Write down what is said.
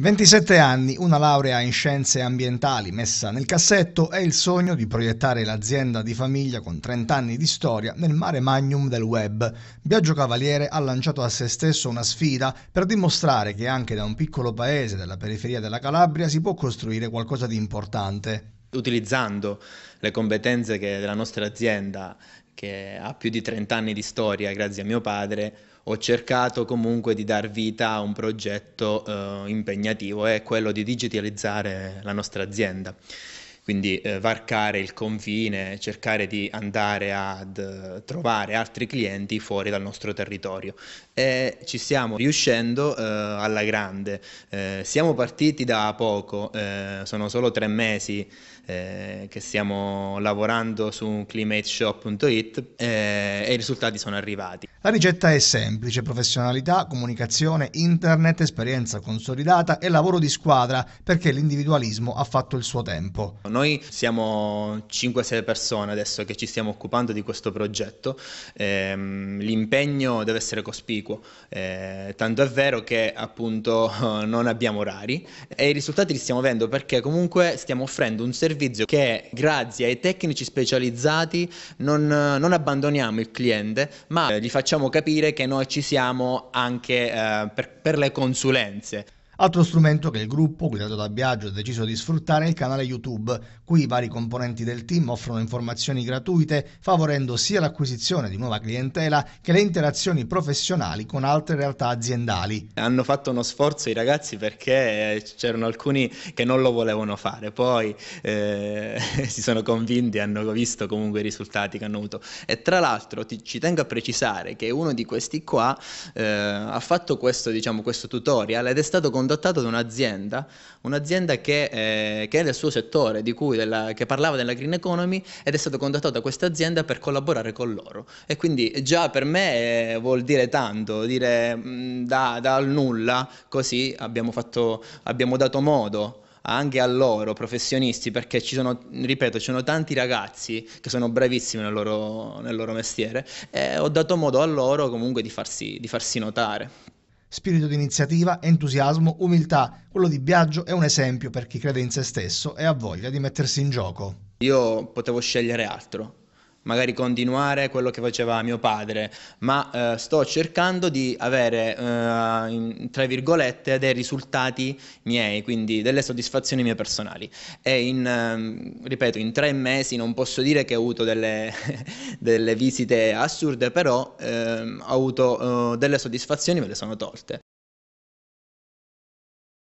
27 anni, una laurea in scienze ambientali messa nel cassetto e il sogno di proiettare l'azienda di famiglia con 30 anni di storia nel mare magnum del web. Biagio Cavaliere ha lanciato a se stesso una sfida per dimostrare che anche da un piccolo paese della periferia della Calabria si può costruire qualcosa di importante utilizzando le competenze che la nostra azienda che ha più di 30 anni di storia grazie a mio padre, ho cercato comunque di dar vita a un progetto eh, impegnativo, è quello di digitalizzare la nostra azienda quindi eh, varcare il confine, cercare di andare a eh, trovare altri clienti fuori dal nostro territorio. E ci stiamo riuscendo eh, alla grande. Eh, siamo partiti da poco, eh, sono solo tre mesi eh, che stiamo lavorando su climateshop.it e i risultati sono arrivati. La ricetta è semplice, professionalità, comunicazione, internet, esperienza consolidata e lavoro di squadra perché l'individualismo ha fatto il suo tempo. No noi siamo 5-6 persone adesso che ci stiamo occupando di questo progetto, ehm, l'impegno deve essere cospicuo, eh, tanto è vero che appunto non abbiamo orari e i risultati li stiamo avendo perché comunque stiamo offrendo un servizio che grazie ai tecnici specializzati non, non abbandoniamo il cliente ma gli facciamo capire che noi ci siamo anche eh, per, per le consulenze. Altro strumento che il gruppo, guidato da Biagio, ha deciso di sfruttare è il canale YouTube. Qui i vari componenti del team offrono informazioni gratuite, favorendo sia l'acquisizione di nuova clientela che le interazioni professionali con altre realtà aziendali. Hanno fatto uno sforzo i ragazzi perché eh, c'erano alcuni che non lo volevano fare, poi eh, si sono convinti, e hanno visto comunque i risultati che hanno avuto. E tra l'altro ti, ci tengo a precisare che uno di questi qua eh, ha fatto questo, diciamo, questo tutorial ed è stato condiviso contattato da un'azienda, un'azienda che, eh, che, è nel suo settore, della, che parlava della green economy ed è stato contattato da questa azienda per collaborare con loro. E quindi già per me eh, vuol dire tanto, dire mh, mm, da, dal nulla, così abbiamo, fatto, abbiamo dato modo anche a loro, professionisti, perché ci sono, ripeto, ci sono tanti ragazzi che sono bravissimi nel loro, nel loro mestiere e ho dato modo a loro comunque di farsi, di farsi notare spirito di iniziativa, entusiasmo, umiltà. Quello di Biagio è un esempio per chi crede in se stesso e ha voglia di mettersi in gioco. Io potevo scegliere altro, magari continuare quello che faceva mio padre, ma eh, sto cercando di avere, eh, in, tra virgolette, dei risultati miei, quindi delle soddisfazioni mie personali. E in, ehm, ripeto, in tre mesi non posso dire che ho avuto delle, delle visite assurde, però ehm, ho avuto eh, delle soddisfazioni, me le sono tolte.